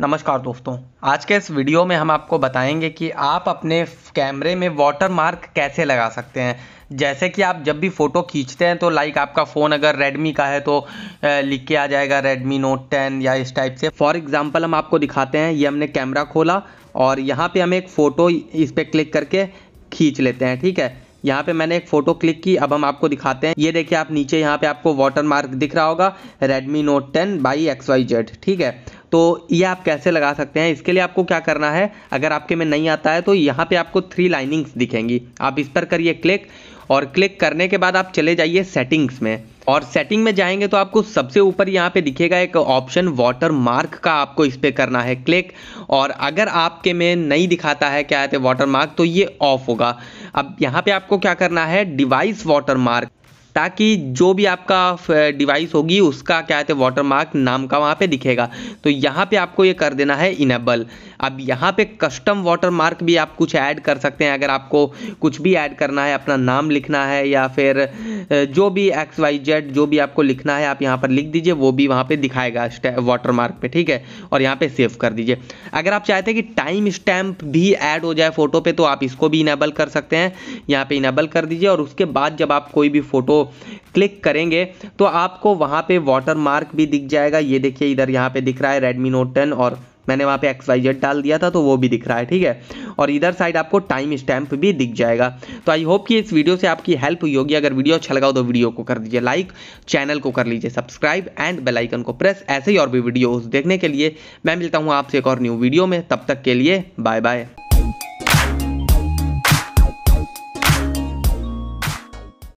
नमस्कार दोस्तों आज के इस वीडियो में हम आपको बताएंगे कि आप अपने कैमरे में वाटर मार्क कैसे लगा सकते हैं जैसे कि आप जब भी फ़ोटो खींचते हैं तो लाइक आपका फ़ोन अगर रेडमी का है तो लिख के आ जाएगा रेडमी नोट 10 या इस टाइप से फॉर एग्जांपल हम आपको दिखाते हैं ये हमने कैमरा खोला और यहाँ पर हम एक फ़ोटो इस पर क्लिक करके खींच लेते हैं ठीक है यहाँ पे मैंने एक फोटो क्लिक की अब हम आपको दिखाते हैं ये देखिए आप नीचे यहाँ पे आपको वाटर मार्क दिख रहा होगा Redmi Note ten by X Y Z ठीक है तो ये आप कैसे लगा सकते हैं इसके लिए आपको क्या करना है अगर आपके में नहीं आता है तो यहाँ पे आपको थ्री लाइनिंग्स दिखेंगी आप इस पर करिए क्लिक और क्लिक करने के बाद आप चले जाइए सेटिंग्स में और सेटिंग में जाएंगे तो आपको सबसे ऊपर यहाँ पे दिखेगा एक ऑप्शन वाटर मार्क का आपको इस पर करना है क्लिक और अगर आपके में नहीं दिखाता है क्या कहते वाटर मार्क तो ये ऑफ होगा अब यहाँ पे आपको क्या करना है डिवाइस वाटर मार्क ताकि जो भी आपका डिवाइस होगी उसका क्या कहते हैं वाटर मार्क नाम का वहाँ पे दिखेगा तो यहाँ पे आपको ये कर देना है इनेबल अब यहाँ पे कस्टम वाटर मार्क भी आप कुछ ऐड कर सकते हैं अगर आपको कुछ भी ऐड करना है अपना नाम लिखना है या फिर जो भी एक्स वाई जेड जो भी आपको लिखना है आप यहाँ पर लिख दीजिए वो भी वहाँ पर दिखाएगा वाटर मार्क पर ठीक है और यहाँ पर सेव कर दीजिए अगर आप चाहते हैं कि टाइम स्टैम्प भी ऐड हो जाए फोटो पर तो आप इसको भी इनेबल कर सकते हैं यहाँ पर इनेबल कर दीजिए और उसके बाद जब आप कोई भी फोटो क्लिक करेंगे तो आपको वहाँ पे वाटर मार्क भी दिख जाएगा ये देखिए इधर यहाँ पे दिख रहा है रेडमी नोट टेन और मैंने वहाँ पे एक्स वाई जेड डाल दिया था तो वो भी दिख रहा है ठीक है और इधर साइड आपको टाइम स्टैम्प भी दिख जाएगा तो आई होप कि इस वीडियो से आपकी हेल्प हुई होगी अगर वीडियो अच्छा लगा हो तो वीडियो को कर दीजिए लाइक चैनल को कर लीजिए सब्सक्राइब एंड बेलाइकन को प्रेस ऐसे ही और भी वीडियोज़ देखने के लिए मैं मिलता हूँ आपसे एक और न्यू वीडियो में तब तक के लिए बाय बाय